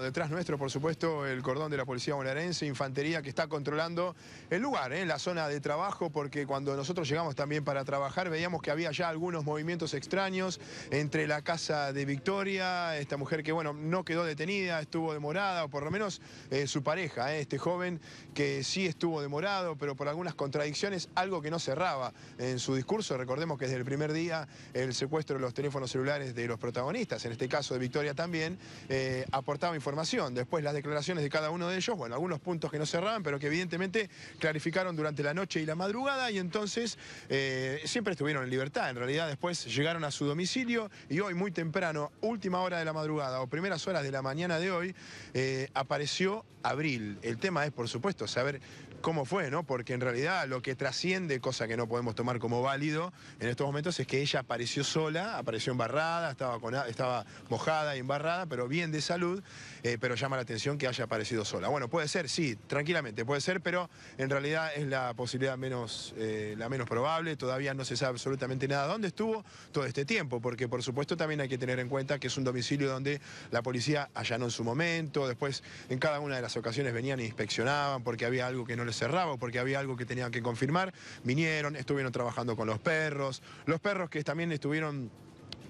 Detrás nuestro, por supuesto, el cordón de la policía bonaerense, infantería que está controlando el lugar, ¿eh? la zona de trabajo, porque cuando nosotros llegamos también para trabajar veíamos que había ya algunos movimientos extraños entre la casa de Victoria, esta mujer que, bueno, no quedó detenida, estuvo demorada, o por lo menos eh, su pareja, ¿eh? este joven que sí estuvo demorado, pero por algunas contradicciones, algo que no cerraba en su discurso. Recordemos que desde el primer día el secuestro de los teléfonos celulares de los protagonistas, en este caso de Victoria también, aportaba información Después las declaraciones de cada uno de ellos, bueno, algunos puntos que no cerraban, pero que evidentemente clarificaron durante la noche y la madrugada y entonces eh, siempre estuvieron en libertad. En realidad después llegaron a su domicilio y hoy muy temprano, última hora de la madrugada o primeras horas de la mañana de hoy, eh, apareció Abril. El tema es, por supuesto, saber cómo fue, ¿no? Porque en realidad lo que trasciende, cosa que no podemos tomar como válido en estos momentos, es que ella apareció sola, apareció embarrada, estaba, con, estaba mojada y embarrada, pero bien de salud. Eh, pero llama la atención que haya aparecido sola. Bueno, puede ser, sí, tranquilamente puede ser, pero en realidad es la posibilidad menos, eh, la menos probable, todavía no se sabe absolutamente nada dónde estuvo todo este tiempo, porque por supuesto también hay que tener en cuenta que es un domicilio donde la policía allanó en su momento, después en cada una de las ocasiones venían e inspeccionaban porque había algo que no les cerraba o porque había algo que tenían que confirmar, vinieron, estuvieron trabajando con los perros, los perros que también estuvieron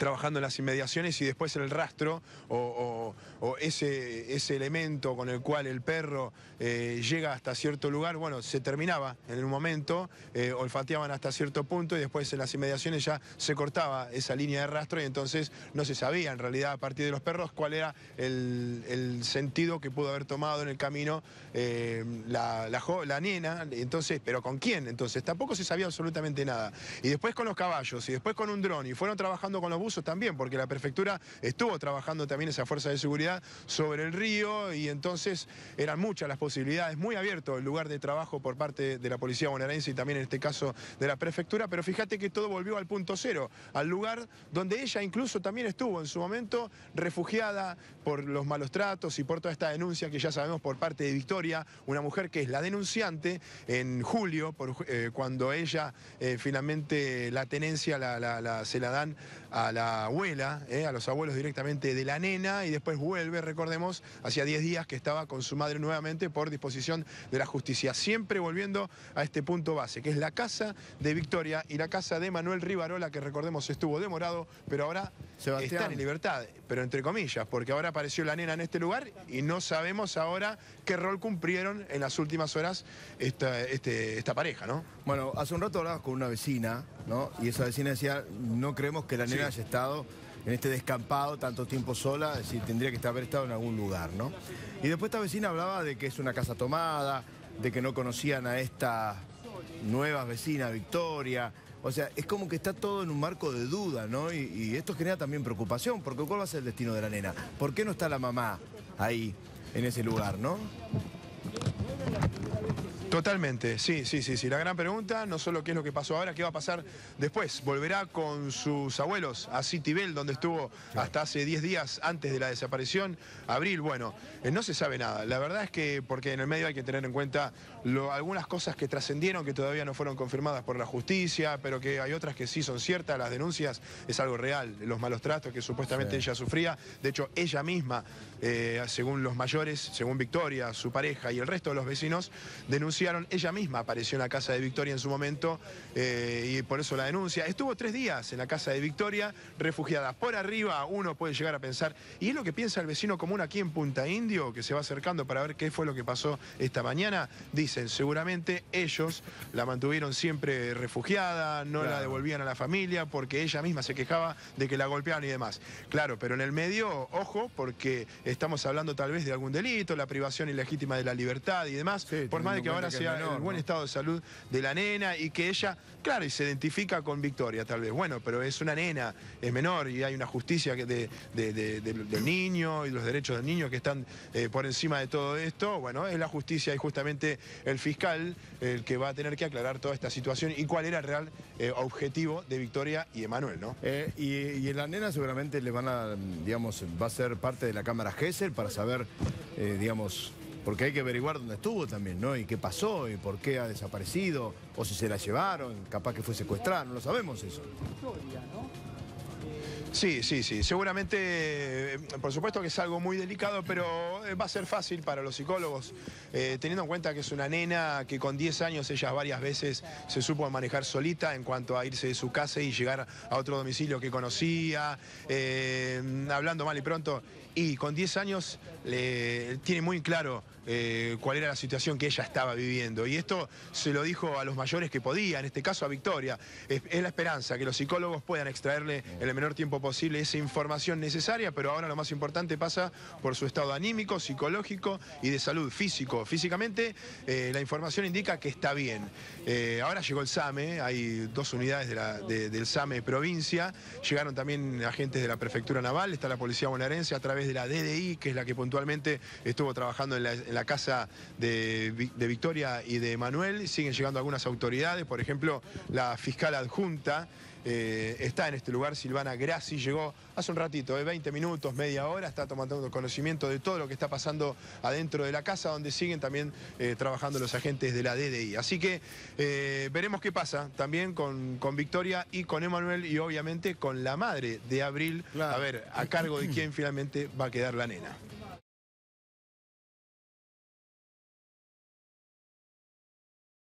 trabajando en las inmediaciones y después el rastro o, ese, ese, elemento con el cual el perro eh, llega hasta cierto lugar, bueno, se terminaba en un momento, eh, olfateaban hasta cierto punto y después en las inmediaciones ya se cortaba esa línea de rastro y entonces no se sabía en realidad a partir de los perros cuál era el, sentido que pudo haber tomado en el camino eh, la, la, la nena, entonces, pero ¿con quién? Entonces tampoco se sabía absolutamente nada. Y después con los caballos y después con un dron y fueron trabajando con los buses también, porque la prefectura estuvo trabajando también esa fuerza de seguridad sobre el río y entonces eran muchas las posibilidades, muy abierto el lugar de trabajo por parte de la policía bonaerense y también en este caso de la prefectura, pero fíjate que todo volvió al punto cero, al lugar donde ella incluso también estuvo en su momento refugiada por los malos tratos y por toda esta denuncia que ya sabemos por parte de Victoria, una mujer que es la denunciante en julio, por, eh, cuando ella eh, finalmente la tenencia se la dan a la la abuela, eh, a los abuelos directamente de la nena y después vuelve, recordemos, hacía 10 días que estaba con su madre nuevamente por disposición de la justicia. Siempre volviendo a este punto base, que es la casa de Victoria y la casa de Manuel Rivarola, que recordemos estuvo demorado, pero ahora Sebastián. en libertad, pero entre comillas, porque ahora apareció la nena en este lugar y no sabemos ahora qué rol cumplieron en las últimas horas esta, este, esta pareja, ¿no? Bueno, hace un rato hablabas con una vecina, ¿no? Y esa vecina decía, no creemos que la nena estado en este descampado tanto tiempo sola, es decir, tendría que haber estado en algún lugar, ¿no? Y después esta vecina hablaba de que es una casa tomada, de que no conocían a esta nueva vecina, Victoria. O sea, es como que está todo en un marco de duda, ¿no? Y, y esto genera también preocupación, porque ¿cuál va a ser el destino de la nena? ¿Por qué no está la mamá ahí, en ese lugar, no? Totalmente, sí, sí, sí, sí. La gran pregunta, no solo qué es lo que pasó ahora, qué va a pasar después. Volverá con sus abuelos a Citibel, donde estuvo hasta hace 10 días antes de la desaparición. Abril, bueno, eh, no se sabe nada. La verdad es que, porque en el medio hay que tener en cuenta algunas cosas que trascendieron, que todavía no fueron confirmadas por la justicia, pero que hay otras que sí son ciertas. Las denuncias es algo real, los malos tratos que supuestamente ella sufría. De hecho, ella misma, eh, según los mayores, según Victoria, su pareja y el resto de los vecinos, denunció ella misma apareció en la casa de Victoria en su momento eh, y por eso la denuncia. Estuvo tres días en la casa de Victoria, refugiada. Por arriba uno puede llegar a pensar, y es lo que piensa el vecino común aquí en Punta Indio, que se va acercando para ver qué fue lo que pasó esta mañana. Dicen, seguramente ellos la mantuvieron siempre refugiada, no la devolvían a la familia porque ella misma se quejaba de que la golpeaban y demás. Claro, pero en el medio, ojo, porque estamos hablando tal vez de algún delito, la privación ilegítima de la libertad y demás, por más de que ahora el buen estado de salud de la nena y que ella, claro, y se identifica con Victoria tal vez. Bueno, pero es una nena, es menor y hay una justicia de, del niño y los derechos del niño que están eh, por encima de todo esto. Bueno, es la justicia y justamente el fiscal el que va a tener que aclarar toda esta situación y cuál era el real eh, objetivo de Victoria y Emanuel, ¿no? Eh, y, y, la nena seguramente le van a, digamos, va a ser parte de la Cámara Gesell para saber, digamos, porque hay que averiguar dónde estuvo también, ¿no? Y qué pasó, y por qué ha desaparecido, o si se la llevaron, capaz que fue secuestrada, no lo sabemos eso. Historia, Sí, sí, sí. Seguramente, eh, por supuesto que es algo muy delicado, pero eh, va a ser fácil para los psicólogos, eh, teniendo en cuenta que es una nena que con 10 años ella varias veces se supo manejar solita en cuanto a irse de su casa y llegar a otro domicilio que conocía, hablando mal y pronto. Y con 10 años le, tiene muy claro eh, cuál era la situación que ella estaba viviendo. Y esto se lo dijo a los mayores que podía, en este caso a Victoria. Es, la esperanza que los psicólogos puedan extraerle en el menor tiempo posible esa información necesaria, pero ahora lo más importante pasa por su estado anímico, psicológico y de salud físico. Físicamente eh, la información indica que está bien. Eh, ahora llegó el SAME, hay dos unidades de la, de, del SAME provincia, llegaron también agentes de la prefectura naval, está la policía bonaerense a través de la DDI, que es la que puntualmente estuvo trabajando en la la casa de, Victoria y de Manuel. Siguen llegando algunas autoridades, por ejemplo, la fiscal adjunta. Eh, está en este lugar, Silvana Grassi, llegó hace un ratito, de eh, 20 minutos, media hora, está tomando conocimiento de todo lo que está pasando adentro de la casa, donde siguen también eh, trabajando los agentes de la DDI. Así que veremos qué pasa también con, Victoria y con Emanuel y obviamente con la madre de Abril, a ver a cargo de quién finalmente va a quedar la nena.